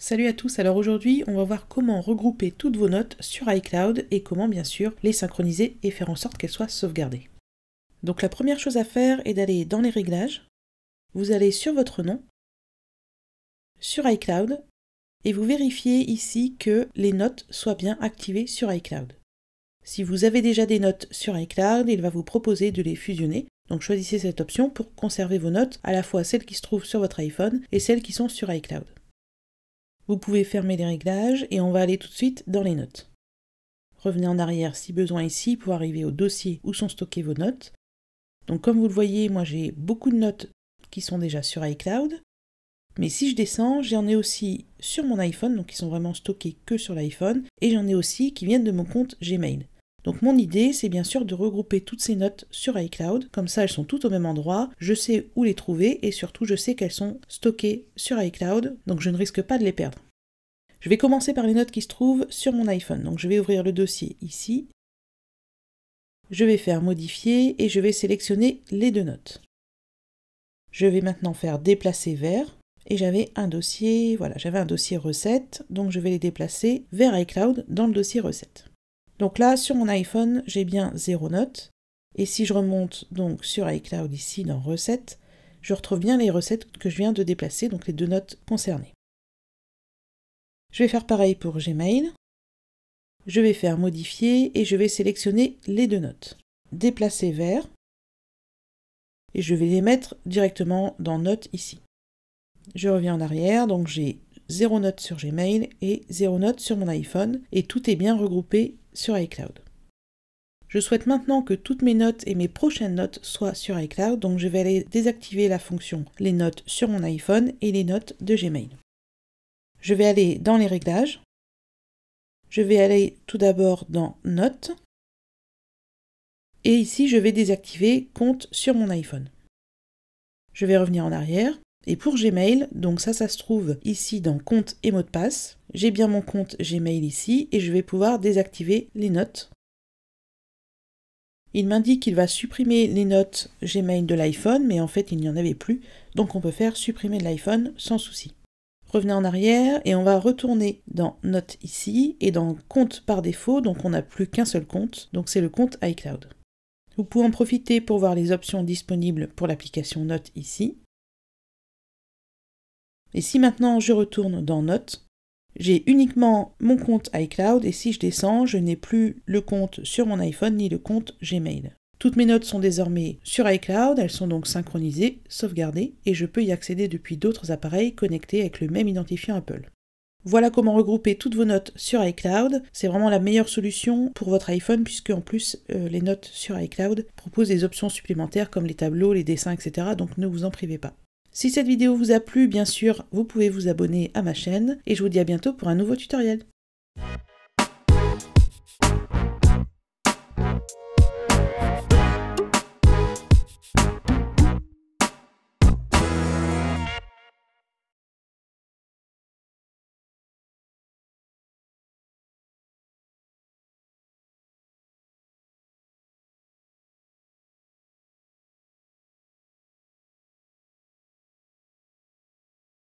Salut à tous, alors aujourd'hui on va voir comment regrouper toutes vos notes sur iCloud et comment bien sûr les synchroniser et faire en sorte qu'elles soient sauvegardées. Donc la première chose à faire est d'aller dans les réglages, vous allez sur votre nom, sur iCloud, et vous vérifiez ici que les notes soient bien activées sur iCloud. Si vous avez déjà des notes sur iCloud, il va vous proposer de les fusionner, donc choisissez cette option pour conserver vos notes, à la fois celles qui se trouvent sur votre iPhone et celles qui sont sur iCloud. Vous pouvez fermer les réglages et on va aller tout de suite dans les notes. Revenez en arrière si besoin ici pour arriver au dossier où sont stockées vos notes. Donc comme vous le voyez, moi j'ai beaucoup de notes qui sont déjà sur iCloud. Mais si je descends, j'en ai aussi sur mon iPhone, donc qui sont vraiment stockés que sur l'iPhone, et j'en ai aussi qui viennent de mon compte Gmail. Donc mon idée, c'est bien sûr de regrouper toutes ces notes sur iCloud, comme ça elles sont toutes au même endroit, je sais où les trouver et surtout je sais qu'elles sont stockées sur iCloud, donc je ne risque pas de les perdre. Je vais commencer par les notes qui se trouvent sur mon iPhone. Donc je vais ouvrir le dossier ici. Je vais faire modifier et je vais sélectionner les deux notes. Je vais maintenant faire déplacer vers et j'avais un dossier, voilà, j'avais un dossier recette, donc je vais les déplacer vers iCloud dans le dossier recette. Donc là, sur mon iPhone, j'ai bien 0 notes. Et si je remonte donc sur iCloud ici dans recettes, je retrouve bien les recettes que je viens de déplacer, donc les deux notes concernées. Je vais faire pareil pour Gmail. Je vais faire modifier et je vais sélectionner les deux notes. Déplacer vers. Et je vais les mettre directement dans notes ici. Je reviens en arrière, donc j'ai 0 notes sur Gmail et 0 notes sur mon iPhone, et tout est bien regroupé sur iCloud. Je souhaite maintenant que toutes mes notes et mes prochaines notes soient sur iCloud, donc je vais aller désactiver la fonction les notes sur mon iPhone et les notes de Gmail. Je vais aller dans les réglages. Je vais aller tout d'abord dans Notes. Et ici, je vais désactiver Compte sur mon iPhone. Je vais revenir en arrière. Et pour Gmail, donc ça, ça se trouve ici dans compte et mot de passe. J'ai bien mon compte Gmail ici et je vais pouvoir désactiver les notes. Il m'indique qu'il va supprimer les notes Gmail de l'iPhone, mais en fait il n'y en avait plus, donc on peut faire supprimer de l'iPhone sans souci. Revenez en arrière et on va retourner dans Notes ici et dans Compte par défaut, donc on n'a plus qu'un seul compte, donc c'est le compte iCloud. Vous pouvez en profiter pour voir les options disponibles pour l'application Notes ici. Et si maintenant je retourne dans Notes, j'ai uniquement mon compte iCloud et si je descends, je n'ai plus le compte sur mon iPhone ni le compte Gmail. Toutes mes notes sont désormais sur iCloud, elles sont donc synchronisées, sauvegardées et je peux y accéder depuis d'autres appareils connectés avec le même identifiant Apple. Voilà comment regrouper toutes vos notes sur iCloud. C'est vraiment la meilleure solution pour votre iPhone puisque en plus euh, les notes sur iCloud proposent des options supplémentaires comme les tableaux, les dessins, etc. Donc ne vous en privez pas. Si cette vidéo vous a plu, bien sûr, vous pouvez vous abonner à ma chaîne et je vous dis à bientôt pour un nouveau tutoriel.